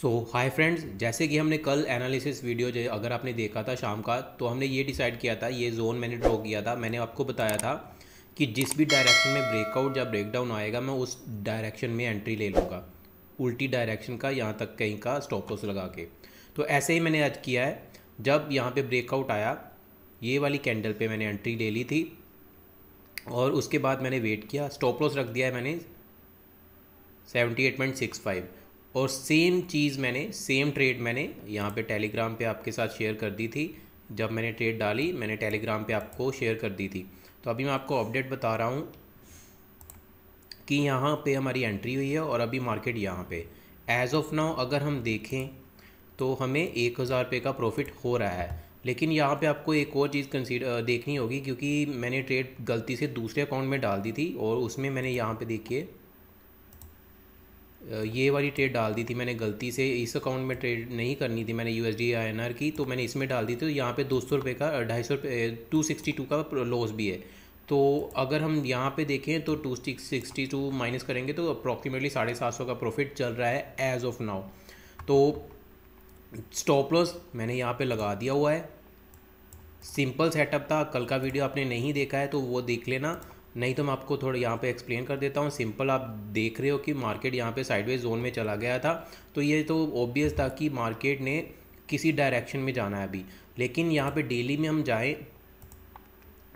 सो hi friends जैसे कि हमने कल एनालिसिस वीडियो जो अगर आपने देखा था शाम का तो हमने ये डिसाइड किया था ये जोन मैंने ड्रॉ किया था मैंने आपको बताया था कि जिस भी डायरेक्शन में ब्रेकआउट या ब्रेकडाउन आएगा मैं उस डायरेक्शन में एंट्री ले लूँगा उल्टी डायरेक्शन का यहाँ तक कहीं का स्टॉप लॉस लगा के तो ऐसे ही मैंने आज किया है जब यहाँ पर ब्रेकआउट आया ये वाली कैंडल पर मैंने एंट्री ले ली थी और उसके बाद मैंने वेट किया स्टॉप लॉस रख दिया है मैंने seventy eight point six five और सेम चीज़ मैंने सेम ट्रेड मैंने यहाँ पे टेलीग्राम पे आपके साथ शेयर कर दी थी जब मैंने ट्रेड डाली मैंने टेलीग्राम पे आपको शेयर कर दी थी तो अभी मैं आपको अपडेट बता रहा हूँ कि यहाँ पे हमारी एंट्री हुई है और अभी मार्केट यहाँ पे एज ऑफ नाउ अगर हम देखें तो हमें एक हज़ार रुपये का प्रॉफिट हो रहा है लेकिन यहाँ पे आपको एक और चीज़ कंसीडर देखनी होगी क्योंकि मैंने ट्रेड गलती से दूसरे अकाउंट में डाल दी थी और उसमें मैंने यहाँ पे देखिए ये वाली ट्रेड डाल दी थी मैंने गलती से इस अकाउंट में ट्रेड नहीं करनी थी मैंने यू एस की तो मैंने इसमें डाल दी तो यहाँ पे दो सौ रुपये का ढाई सौ टू सिक्सटी टू का लॉस भी है तो अगर हम यहाँ पे देखें तो टू सिक्सटी टू माइनस करेंगे तो अप्रॉक्सीमेटली साढ़े सात सौ का प्रॉफिट चल रहा है एज ऑफ नाउ तो स्टॉप लॉस मैंने यहाँ पे लगा दिया हुआ है सिंपल सेटअप था कल का वीडियो आपने नहीं देखा है तो वो देख लेना नहीं तो मैं आपको थोड़ा यहाँ पे एक्सप्लेन कर देता हूँ सिंपल आप देख रहे हो कि मार्केट यहाँ पे साइडवेज जोन में चला गया था तो ये तो ऑब्वियस था कि मार्केट ने किसी डायरेक्शन में जाना है अभी लेकिन यहाँ पे डेली में हम जाएँ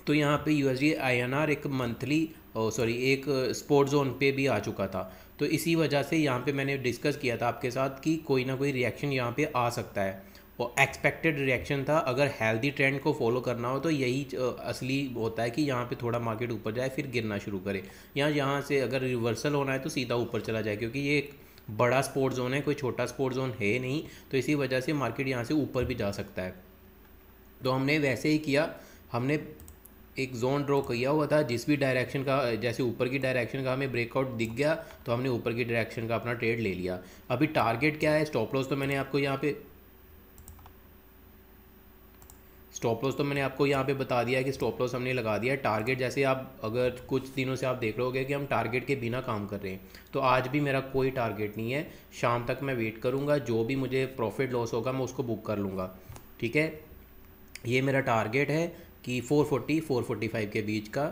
तो यहाँ पे यू एस एक मंथली सॉरी एक स्पोर्ट जोन पे भी आ चुका था तो इसी वजह से यहाँ पे मैंने डिस्कस किया था आपके साथ कि कोई ना कोई रिएक्शन यहाँ पे आ सकता है और एक्सपेक्टेड रिएक्शन था अगर हेल्दी ट्रेंड को फॉलो करना हो तो यही असली होता है कि यहाँ पे थोड़ा मार्केट ऊपर जाए फिर गिरना शुरू करे या यहाँ से अगर रिवर्सल होना है तो सीधा ऊपर चला जाए क्योंकि ये एक बड़ा स्पोर्ट जोन है कोई छोटा स्पोर्ट जोन है नहीं तो इसी वजह से मार्केट यहाँ से ऊपर भी जा सकता है तो हमने वैसे ही किया हमने एक जोन ड्रॉ किया हुआ था जिस भी डायरेक्शन का जैसे ऊपर की डायरेक्शन का हमें ब्रेकआउट दिख गया तो हमने ऊपर की डायरेक्शन का अपना ट्रेड ले लिया अभी टारगेट क्या है स्टॉप लॉस तो मैंने आपको यहाँ पे स्टॉप लॉस तो मैंने आपको यहाँ पे बता दिया है कि स्टॉप लॉस हमने लगा दिया है टारगेट जैसे आप अगर कुछ दिनों से आप देख रहे हो कि हम टारगेट के बिना काम कर रहे हैं तो आज भी मेरा कोई टारगेट नहीं है शाम तक मैं वेट करूँगा जो भी मुझे प्रॉफिट लॉस होगा मैं उसको बुक कर लूँगा ठीक है ये मेरा टारगेट है कि फोर फोर्टी के बीच का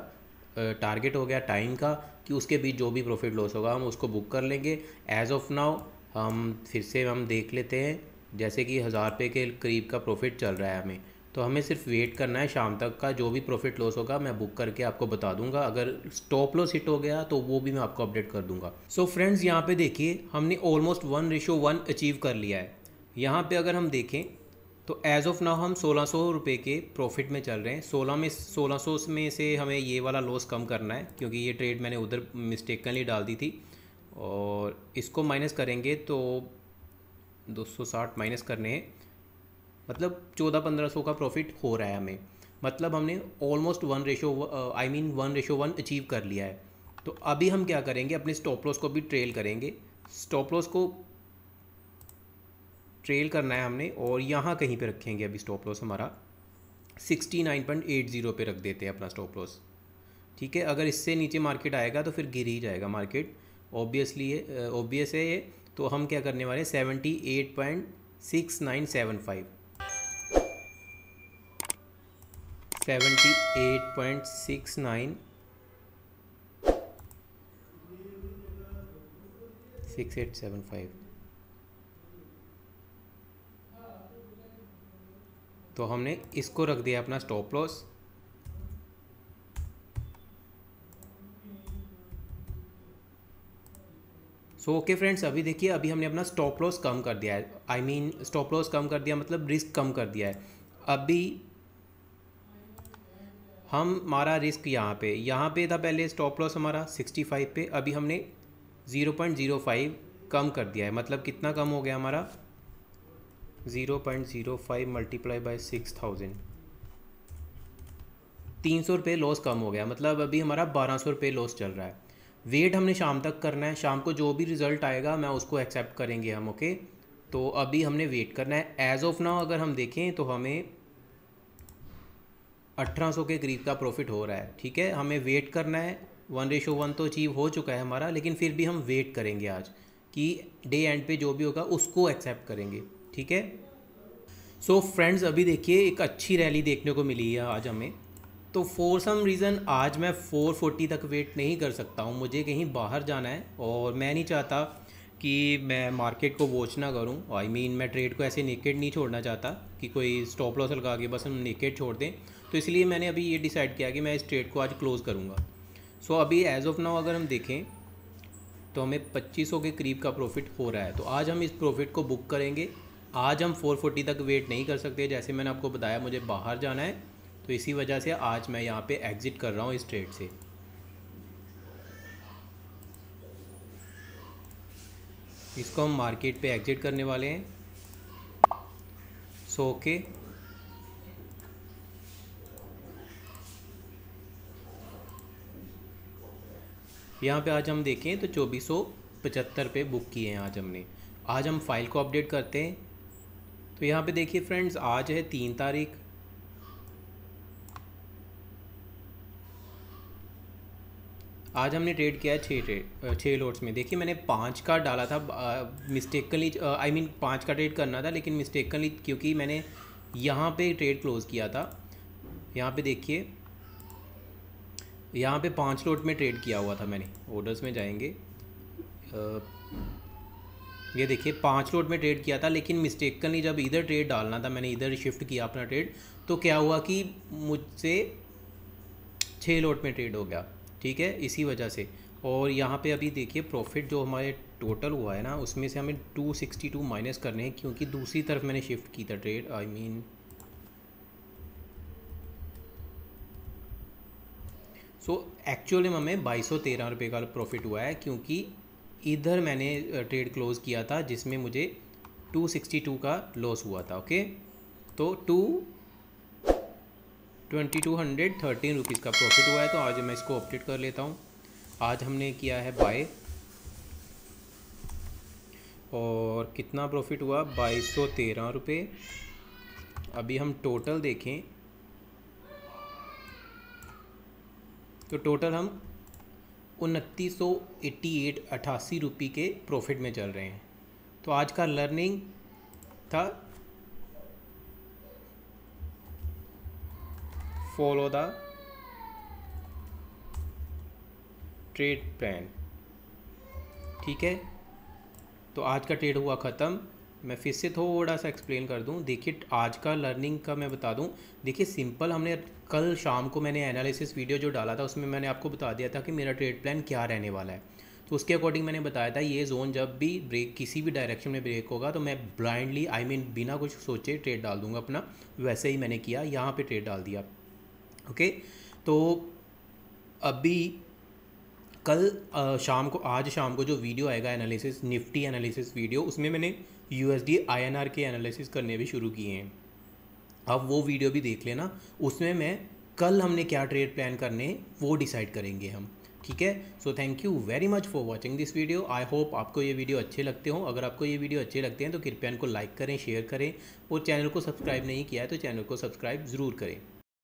टारगेट हो गया टाइम का कि उसके बीच जो भी प्रॉफिट लॉस होगा हम उसको बुक कर लेंगे एज ऑफ नाउ हम फिर से हम देख लेते हैं जैसे कि हज़ार रुपये के करीब का प्रॉफिट चल रहा है हमें तो हमें सिर्फ वेट करना है शाम तक का जो भी प्रॉफिट लॉस होगा मैं बुक करके आपको बता दूंगा अगर स्टॉप लॉस हिट हो गया तो वो भी मैं आपको अपडेट कर दूंगा सो so फ्रेंड्स यहाँ पे देखिए हमने almost one ratio one achieve कर लिया है यहाँ पे अगर हम देखें तो एज़ ऑफ नाउ हम सोलह सौ रुपये के प्रॉफिट में चल रहे हैं सोलह में सोलह सौ में से हमें ये वाला लॉस कम करना है क्योंकि ये ट्रेड मैंने उधर मिस्टेकनली डाल दी थी और इसको माइनस करेंगे तो दो माइनस करने हैं मतलब चौदह पंद्रह सौ का प्रॉफिट हो रहा है हमें मतलब हमने almost one ratio I mean one ratio one achieve कर लिया है तो अभी हम क्या करेंगे अपने स्टॉप लॉस को भी ट्रेल करेंगे स्टॉप लॉस को ट्रेल करना है हमने और यहाँ कहीं पे रखेंगे अभी स्टॉप लॉस हमारा sixty nine point eight zero पे रख देते हैं अपना स्टॉप लॉस ठीक है अगर इससे नीचे मार्केट आएगा तो फिर गिर ही जाएगा मार्केट ऑब्वियसली ये ऑब्वियस uh, है ये तो हम क्या करने वाले seventy eight point six nine seven five seventy eight point six nine six eight seven five तो हमने इसको रख दिया अपना stop loss so okay friends अभी देखिए अभी हमने अपना स्टॉप लॉस कम कर दिया है आई मीन स्टॉप लॉस कम कर दिया मतलब रिस्क कम कर दिया है अभी हम हमारा रिस्क यहाँ पे यहाँ पे था पहले स्टॉप लॉस हमारा 65 पे अभी हमने 0.05 कम कर दिया है मतलब कितना कम हो गया हमारा 0.05 मल्टीप्लाई बाई सिक्स थाउजेंड तीन सौ रुपये लॉस कम हो गया मतलब अभी हमारा बारह सौ रुपये लॉस चल रहा है वेट हमने शाम तक करना है शाम को जो भी रिज़ल्ट आएगा मैं उसको एक्सेप्ट करेंगे हम ओके तो अभी हमने वेट करना है एज ऑफ नाउ अगर हम देखें तो हमें अठारह के करीब का प्रॉफिट हो रहा है ठीक है हमें वेट करना है वन रेशो वन तो अचीव हो चुका है हमारा लेकिन फिर भी हम वेट करेंगे आज कि डे एंड पे जो भी होगा उसको एक्सेप्ट करेंगे ठीक है सो so, फ्रेंड्स अभी देखिए एक अच्छी रैली देखने को मिली है आज हमें तो फॉर सम रीज़न आज मैं 440 तक वेट नहीं कर सकता हूँ मुझे कहीं बाहर जाना है और मैं नहीं चाहता कि मैं मार्केट को वॉच ना करूँ आई मीन मैं ट्रेड को ऐसे नेकेड नहीं छोड़ना चाहता कि कोई स्टॉप लॉस लगा के बस हम नेकेड छोड़ दें तो इसलिए मैंने अभी ये डिसाइड किया कि मैं इस ट्रेड को आज क्लोज़ करूँगा सो so, अभी एज ऑफ नाउ अगर हम देखें तो हमें 2500 के करीब का प्रॉफिट हो रहा है तो आज हम इस प्रॉफिट को बुक करेंगे आज हम 440 तक वेट नहीं कर सकते जैसे मैंने आपको बताया मुझे बाहर जाना है तो इसी वजह से आज मैं यहाँ पे एग्ज़िट कर रहा हूँ इस ट्रेड से इसको हम मार्केट पे एग्ज़िट करने वाले हैं सो ओके यहाँ पे आज हम देखें तो चौबीस सौ पचहत्तर पे बुक किए हैं आज हमने आज हम फाइल को अपडेट करते हैं तो यहाँ पे देखिए फ्रेंड्स आज है तीन तारीख आज हमने ट्रेड किया है छः ट्रेड छः लोट्स में देखिए मैंने पाँच का डाला था मिस्टेकली आई मीन पाँच का ट्रेड करना था लेकिन मिस्टेकली क्योंकि मैंने यहाँ पे ट्रेड क्लोज़ किया था यहाँ पे देखिए यहाँ पे पाँच लोट में ट्रेड किया हुआ था मैंने ऑर्डर्स में जाएंगे ये देखिए पाँच लोट में ट्रेड किया था लेकिन मिस्टेकनली जब इधर ट्रेड डालना था मैंने इधर शिफ्ट किया अपना ट्रेड तो क्या हुआ कि मुझसे छः लोट में ट्रेड हो गया ठीक है इसी वजह से और यहाँ पे अभी देखिए प्रॉफिट जो हमारे टोटल हुआ है ना उसमें से हमें 262 माइनस करने हैं क्योंकि दूसरी तरफ मैंने शिफ्ट की था trade I I mean mean, so actually हमें बाईस सौ तेरह रुपये का प्रॉफिट हुआ है क्योंकि इधर मैंने ट्रेड क्लोज़ किया था जिसमें मुझे टू सिक्सटी टू का लॉस हुआ था ओके तो two twenty two hundred thirteen rupees का प्रॉफिट हुआ है तो आज मैं इसको अपडेट कर लेता हूँ आज हमने किया है बाय और कितना प्रॉफिट हुआ बाईस सौ तेरह रुपये अभी हम टोटल देखें तो टोटल हम उनतीस सौ एट्टी एट अट्ठासी रुपये के प्रॉफिट में चल रहे हैं तो आज का लर्निंग था फॉलो द ट्रेड प्लान ठीक है तो आज का ट्रेड हुआ ख़त्म मैं फिर से थोड़ा सा एक्सप्लेन कर दूँ देखिए आज का लर्निंग का मैं बता दूँ देखिए सिंपल हमने कल शाम को मैंने एनालिसिस वीडियो जो डाला था उसमें मैंने आपको बता दिया था कि मेरा ट्रेड प्लान क्या रहने वाला है तो उसके अकॉर्डिंग मैंने बताया था ये जोन जब भी ब्रेक किसी भी डायरेक्शन में ब्रेक होगा तो मैं ब्लाइंडली आई मीन बिना कुछ सोचे ट्रेड डाल दूंगा अपना वैसे ही मैंने किया यहाँ पर ट्रेड डाल दिया ओके तो अभी कल आ, शाम को आज शाम को जो वीडियो आएगा एनालिसिस निफ्टी एनालिसिस वीडियो उसमें मैंने U S D I N R के एनालिसिस करने भी शुरू किए हैं अब वो वीडियो भी देख लेना उसमें मैं कल हमने क्या ट्रेड प्लान करने वो डिसाइड करेंगे हम ठीक है so thank you very much for watching this video I hope आपको ये वीडियो अच्छे लगते हो अगर आपको ये वीडियो अच्छे लगते हैं तो कृपया इनको लाइक करें शेयर करें और चैनल को सब्सक्राइब नहीं किया है तो चैनल को सब्सक्राइब ज़रूर करें